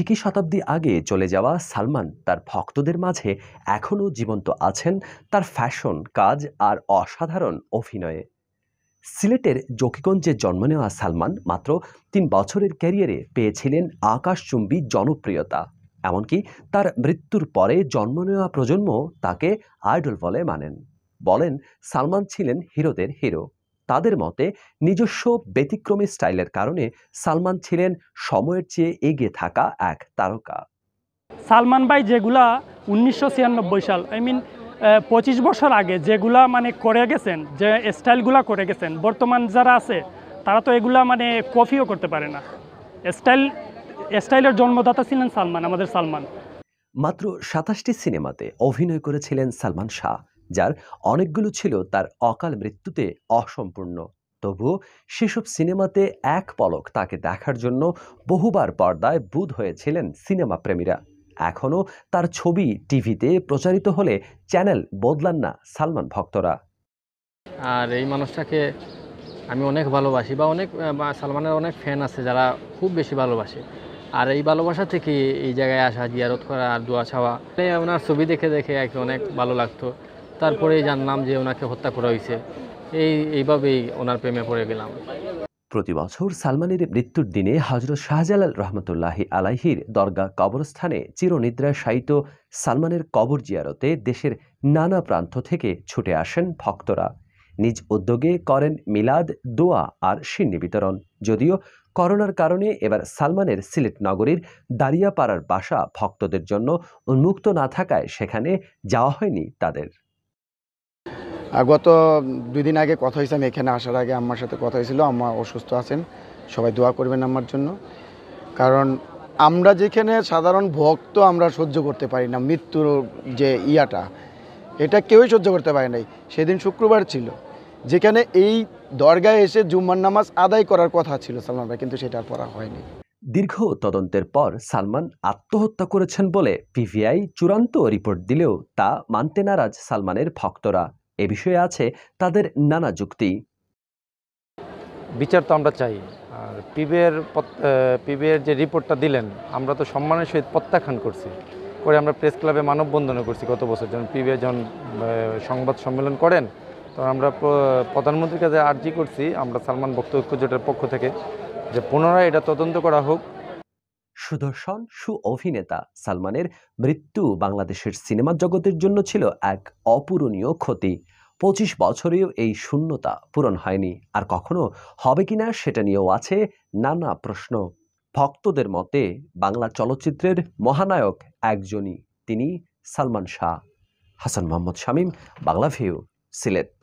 ঠিকই শতাব্দী আগে চলে যাওয়া সালমান তার ভক্তদের মাঝে এখনও জীবন্ত আছেন তার ফ্যাশন কাজ আর অসাধারণ অভিনয়ে সিলেটের জকিগঞ্জে জন্ম নেওয়া সালমান মাত্র তিন বছরের ক্যারিয়ারে পেয়েছিলেন আকাশচুম্বী জনপ্রিয়তা এমনকি তার মৃত্যুর পরে জন্ম নেওয়া প্রজন্ম তাকে আইডল বলে মানেন বলেন সালমান ছিলেন হিরোদের হিরো তাদের মতে নিজস্ব ব্যতিক্রমী স্টাইলের কারণে সালমান ছিলেন সময়ের চেয়ে এগিয়ে থাকা এক তারকা সালমান ভাই যেগুলা উনিশশো সাল আই মিন পঁচিশ বছর আগে যেগুলা মানে করে গেছেন যে স্টাইলগুলা করে গেছেন বর্তমান যারা আছে তারা তো এগুলা মানে কফিও করতে পারে না স্টাইল স্টাইলের জন্মদাতা ছিলেন সালমান আমাদের সালমান মাত্র সাতাশটি সিনেমাতে অভিনয় করেছিলেন সালমান শাহ যার অনেকগুলো ছিল তার অকাল মৃত্যুতে অসম্পূর্ণ তবুও সেসব সিনেমাতে এক পলক তাকে দেখার জন্য বহুবার পর্দায় বুধ হয়েছিলেন সিনেমা প্রেমীরা এখনও তার ছবি টিভিতে প্রচারিত হলে চ্যানেল বদলান না সালমান ভক্তরা আর এই মানুষটাকে আমি অনেক ভালোবাসি বা অনেক সালমানের অনেক ফ্যান আছে যারা খুব বেশি ভালোবাসে আর এই ভালোবাসা থেকে এই জায়গায় আসা জিয়ারত করা আর দোয়া ছাওয়া ওনার ছবি দেখে দেখে আর অনেক ভালো লাগতো তারপরে জানলাম যে ওনাকে হত্যা করা হয়েছে এই এইভাবেই ওনার প্রেমে পড়ে গেলাম প্রতি বছর সালমানের মৃত্যুর দিনে হজরত শাহজালাল রহমতুল্লাহি আলাহির দরগা কবরস্থানে চিরনিদ্রায় শায়িত সালমানের কবর জিয়ারতে দেশের নানা প্রান্ত থেকে ছুটে আসেন ভক্তরা নিজ উদ্যোগে করেন মিলাদ দোয়া আর সিন্নি বিতরণ যদিও করোনার কারণে এবার সালমানের সিলেট নগরীর দাঁড়িয়াপাড়ার বাসা ভক্তদের জন্য উন্মুক্ত না থাকায় সেখানে যাওয়া হয়নি তাদের গত দুই দিন আগে কথা হয়েছে আমি এখানে আসার আগে আম্মার সাথে কথা হয়েছিল আম্মা অসুস্থ আছেন সবাই দোয়া করবেন আমার জন্য কারণ আমরা যেখানে সাধারণ ভক্ত আমরা সহ্য করতে পারি না মৃত্যুর যে ইয়াটা এটা কেউই সহ্য করতে পারে নাই সেদিন শুক্রবার ছিল যেখানে এই দরগায় এসে জুম্মার নামাজ আদায় করার কথা ছিল সালমান ভাই কিন্তু সেটা পড়া হয়নি দীর্ঘ তদন্তের পর সালমান আত্মহত্যা করেছেন বলে পিভিআই চূড়ান্ত রিপোর্ট দিলেও তা মানতে নারাজ সালমানের ভক্তরা এ বিষয়ে আছে তাদের নানা যুক্তি বিচার তো আমরা চাই আর পিবিএর পিবিএর যে রিপোর্টটা দিলেন আমরা তো সম্মানের সহিত প্রত্যাখ্যান করছি করে আমরা প্রেস ক্লাবে মানববন্ধনও করছি গত বছর যখন পিবিএ যখন সংবাদ সম্মেলন করেন তখন আমরা প্রধানমন্ত্রীর কাছে আর্জি করছি আমরা সালমান বক্তব্য জোটের পক্ষ থেকে যে পুনরায় এটা তদন্ত করা হোক সুদর্শন সুঅভিনেতা সালমানের মৃত্যু বাংলাদেশের সিনেমা জগতের জন্য ছিল এক অপূরণীয় ক্ষতি পঁচিশ বছরেও এই শূন্যতা পূরণ হয়নি আর কখনো হবে কিনা সেটা নিয়েও আছে নানা প্রশ্ন ভক্তদের মতে বাংলা চলচ্চিত্রের মহানায়ক একজনই তিনি সালমান শাহ হাসান মোহাম্মদ শামীম বাংলা ভিউ সিলেট